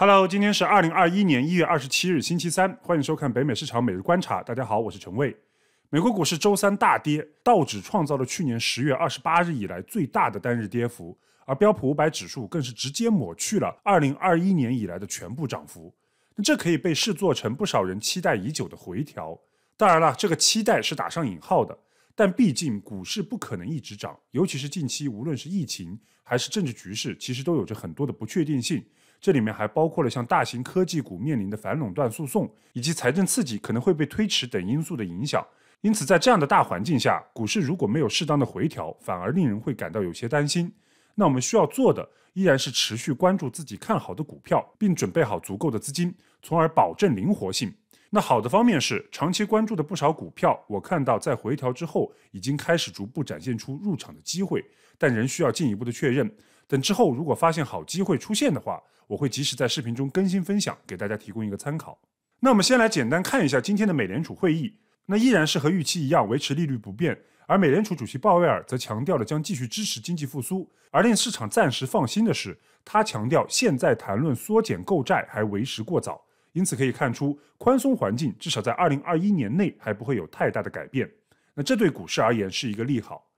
Hello，今天是二零二一年一月二十七日，星期三，欢迎收看北美市场每日观察。大家好，我是陈卫。美国股市周三大跌，道指创造了去年十月二十八日以来最大的单日跌幅，而标普五百指数更是直接抹去了二零二一年以来的全部涨幅。那这可以被视作成不少人期待已久的回调。当然了，这个期待是打上引号的。但毕竟股市不可能一直涨，尤其是近期无论是疫情还是政治局势，其实都有着很多的不确定性。这里面还包括了像大型科技股面临的反垄断诉讼，以及财政刺激可能会被推迟等因素的影响。因此，在这样的大环境下，股市如果没有适当的回调，反而令人会感到有些担心。那我们需要做的依然是持续关注自己看好的股票，并准备好足够的资金，从而保证灵活性。那好的方面是，长期关注的不少股票，我看到在回调之后已经开始逐步展现出入场的机会，但仍需要进一步的确认。等之后，如果发现好机会出现的话，我会及时在视频中更新分享，给大家提供一个参考。那我们先来简单看一下今天的美联储会议，那依然是和预期一样维持利率不变，而美联储主席鲍威尔则强调了将继续支持经济复苏。而令市场暂时放心的是，他强调现在谈论缩减购债还为时过早。因此可以看出，宽松环境至少在二零二一年内还不会有太大的改变。那这对股市而言是一个利好。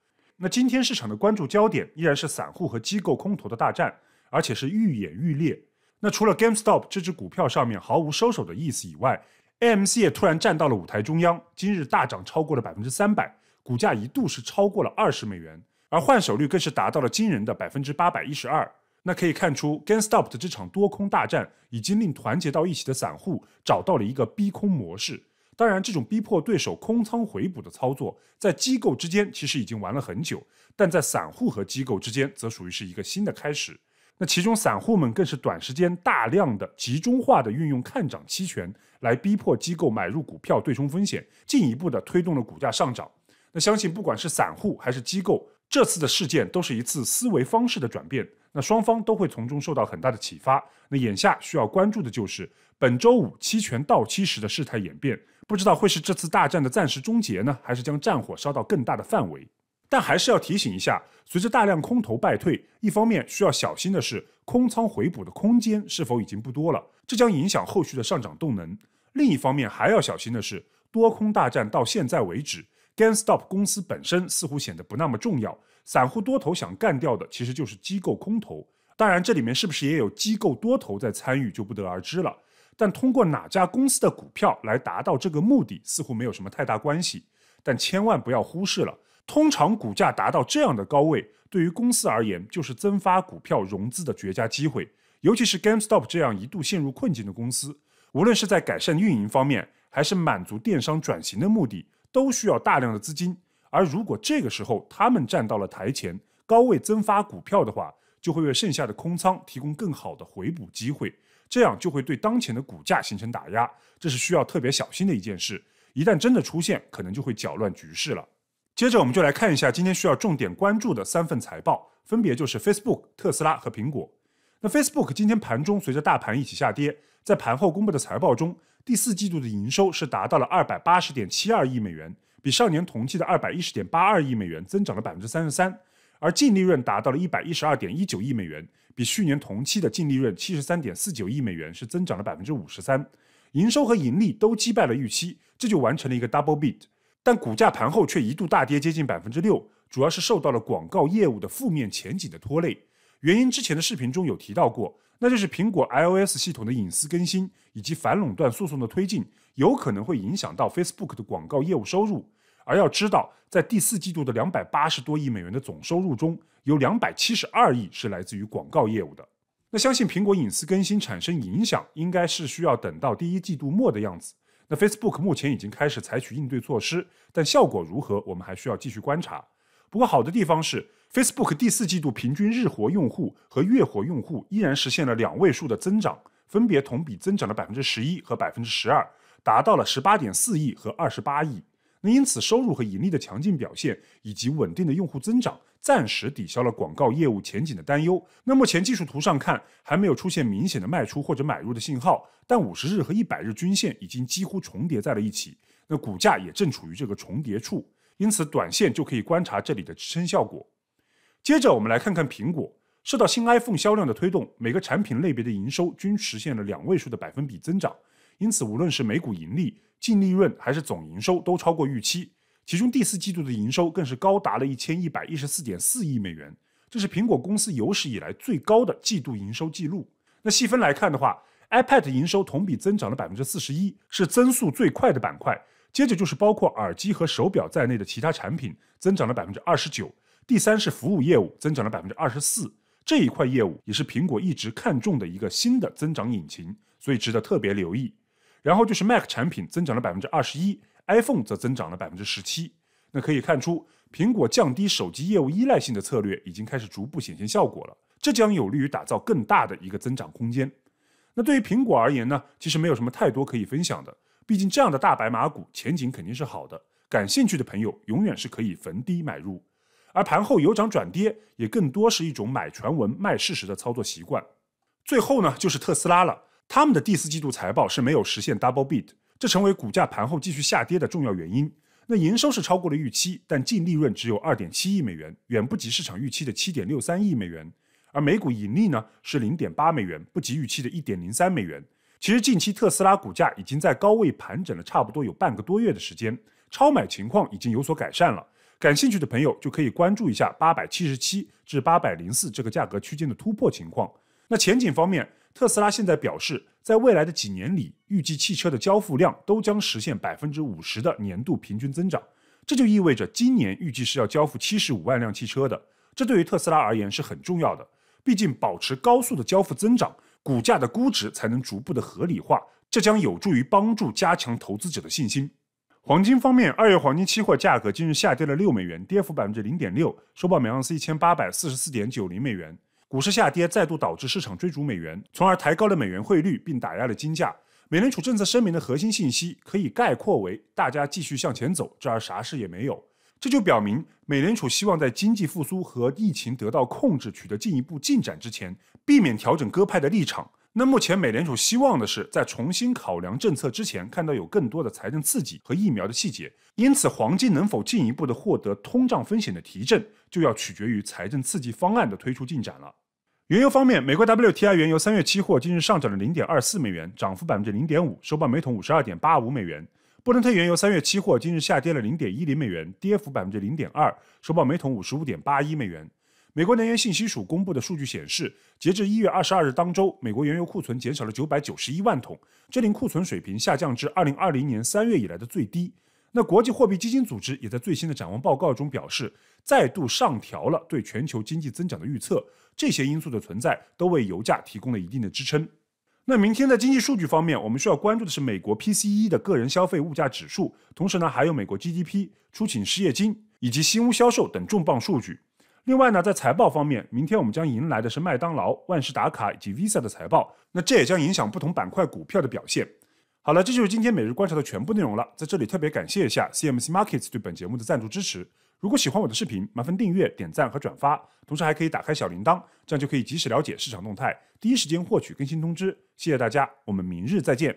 那今天市场的关注焦点依然是散户和机构空头的大战，而且是愈演愈烈。那除了 GameStop 这支股票上面毫无收手的意思以外，AMC 也突然站到了舞台中央，今日大涨超过了百分之三百，股价一度是超过了二十美元，而换手率更是达到了惊人的百分之八百一十二。那可以看出，GameStop 的这场多空大战已经令团结到一起的散户找到了一个逼空模式。当然，这种逼迫对手空仓回补的操作，在机构之间其实已经玩了很久，但在散户和机构之间，则属于是一个新的开始。那其中，散户们更是短时间大量的集中化的运用看涨期权，来逼迫机构买入股票对冲风险，进一步的推动了股价上涨。那相信，不管是散户还是机构。这次的事件都是一次思维方式的转变，那双方都会从中受到很大的启发。那眼下需要关注的就是本周五期权到期时的事态演变，不知道会是这次大战的暂时终结呢，还是将战火烧到更大的范围？但还是要提醒一下，随着大量空头败退，一方面需要小心的是空仓回补的空间是否已经不多了，这将影响后续的上涨动能；另一方面还要小心的是多空大战到现在为止。GameStop 公司本身似乎显得不那么重要，散户多头想干掉的其实就是机构空头。当然，这里面是不是也有机构多头在参与，就不得而知了。但通过哪家公司的股票来达到这个目的，似乎没有什么太大关系。但千万不要忽视了，通常股价达到这样的高位，对于公司而言就是增发股票融资的绝佳机会。尤其是 GameStop 这样一度陷入困境的公司，无论是在改善运营方面，还是满足电商转型的目的。都需要大量的资金，而如果这个时候他们站到了台前，高位增发股票的话，就会为剩下的空仓提供更好的回补机会，这样就会对当前的股价形成打压，这是需要特别小心的一件事。一旦真的出现，可能就会搅乱局势了。接着，我们就来看一下今天需要重点关注的三份财报，分别就是 Facebook、特斯拉和苹果。那 Facebook 今天盘中随着大盘一起下跌，在盘后公布的财报中。第四季度的营收是达到了二百八十点七二亿美元，比上年同期的二百一十点八二亿美元增长了百分之三十三，而净利润达到了一百一十二点一九亿美元，比去年同期的净利润七十三点四九亿美元是增长了百分之五十三，营收和盈利都击败了预期，这就完成了一个 double beat，但股价盘后却一度大跌接近百分之六，主要是受到了广告业务的负面前景的拖累。原因之前的视频中有提到过，那就是苹果 iOS 系统的隐私更新以及反垄断诉讼的推进，有可能会影响到 Facebook 的广告业务收入。而要知道，在第四季度的两百八十多亿美元的总收入中，有两百七十二亿是来自于广告业务的。那相信苹果隐私更新产生影响，应该是需要等到第一季度末的样子。那 Facebook 目前已经开始采取应对措施，但效果如何，我们还需要继续观察。不过，好的地方是，Facebook 第四季度平均日活用户和月活用户依然实现了两位数的增长，分别同比增长了百分之十一和百分之十二，达到了十八点四亿和二十八亿。那因此，收入和盈利的强劲表现以及稳定的用户增长，暂时抵消了广告业务前景的担忧。那目前技术图上看，还没有出现明显的卖出或者买入的信号，但五十日和一百日均线已经几乎重叠在了一起，那股价也正处于这个重叠处。因此，短线就可以观察这里的支撑效果。接着，我们来看看苹果。受到新 iPhone 销量的推动，每个产品类别的营收均实现了两位数的百分比增长。因此，无论是每股盈利、净利润还是总营收，都超过预期。其中，第四季度的营收更是高达了1114.4亿美元，这是苹果公司有史以来最高的季度营收记录。那细分来看的话，iPad 营收同比增长了41%，是增速最快的板块。接着就是包括耳机和手表在内的其他产品增长了百分之二十九，第三是服务业务增长了百分之二十四，这一块业务也是苹果一直看重的一个新的增长引擎，所以值得特别留意。然后就是 Mac 产品增长了百分之二十一，iPhone 则增长了百分之十七。那可以看出，苹果降低手机业务依赖性的策略已经开始逐步显现效果了，这将有利于打造更大的一个增长空间。那对于苹果而言呢，其实没有什么太多可以分享的。毕竟这样的大白马股前景肯定是好的，感兴趣的朋友永远是可以逢低买入。而盘后有涨转跌，也更多是一种买传闻卖事实的操作习惯。最后呢，就是特斯拉了，他们的第四季度财报是没有实现 double beat，这成为股价盘后继续下跌的重要原因。那营收是超过了预期，但净利润只有二点七亿美元，远不及市场预期的七点六三亿美元，而每股盈利呢是零点八美元，不及预期的一点零三美元。其实近期特斯拉股价已经在高位盘整了差不多有半个多月的时间，超买情况已经有所改善了。感兴趣的朋友就可以关注一下八百七十七至八百零四这个价格区间的突破情况。那前景方面，特斯拉现在表示，在未来的几年里，预计汽车的交付量都将实现百分之五十的年度平均增长。这就意味着今年预计是要交付七十五万辆汽车的。这对于特斯拉而言是很重要的，毕竟保持高速的交付增长。股价的估值才能逐步的合理化，这将有助于帮助加强投资者的信心。黄金方面，二月黄金期货价格今日下跌了六美元，跌幅百分之零点六，收报每盎司一千八百四十四点九零美元。股市下跌再度导致市场追逐美元，从而抬高了美元汇率并打压了金价。美联储政策声明的核心信息可以概括为：大家继续向前走，这儿啥事也没有。这就表明，美联储希望在经济复苏和疫情得到控制取得进一步进展之前。避免调整鸽派的立场。那目前美联储希望的是，在重新考量政策之前，看到有更多的财政刺激和疫苗的细节。因此，黄金能否进一步的获得通胀风险的提振，就要取决于财政刺激方案的推出进展了。原油方面，美国 WTI 原油三月期货今日上涨了零点二四美元，涨幅百分之零点五，收报每桶五十二点八五美元。布伦特原油三月期货今日下跌了零点一零美元，跌幅百分之零点二，收报每桶五十五点八一美元。美国能源信息署公布的数据显示，截至一月二十二日当周，美国原油库存减少了九百九十一万桶，这令库存水平下降至二零二零年三月以来的最低。那国际货币基金组织也在最新的展望报告中表示，再度上调了对全球经济增长的预测。这些因素的存在都为油价提供了一定的支撑。那明天在经济数据方面，我们需要关注的是美国 PCE 的个人消费物价指数，同时呢还有美国 GDP、出勤失业金以及新屋销售等重磅数据。另外呢，在财报方面，明天我们将迎来的是麦当劳、万事达卡以及 Visa 的财报，那这也将影响不同板块股票的表现。好了，这就是今天每日观察的全部内容了。在这里特别感谢一下 CMC Markets 对本节目的赞助支持。如果喜欢我的视频，麻烦订阅、点赞和转发，同时还可以打开小铃铛，这样就可以及时了解市场动态，第一时间获取更新通知。谢谢大家，我们明日再见。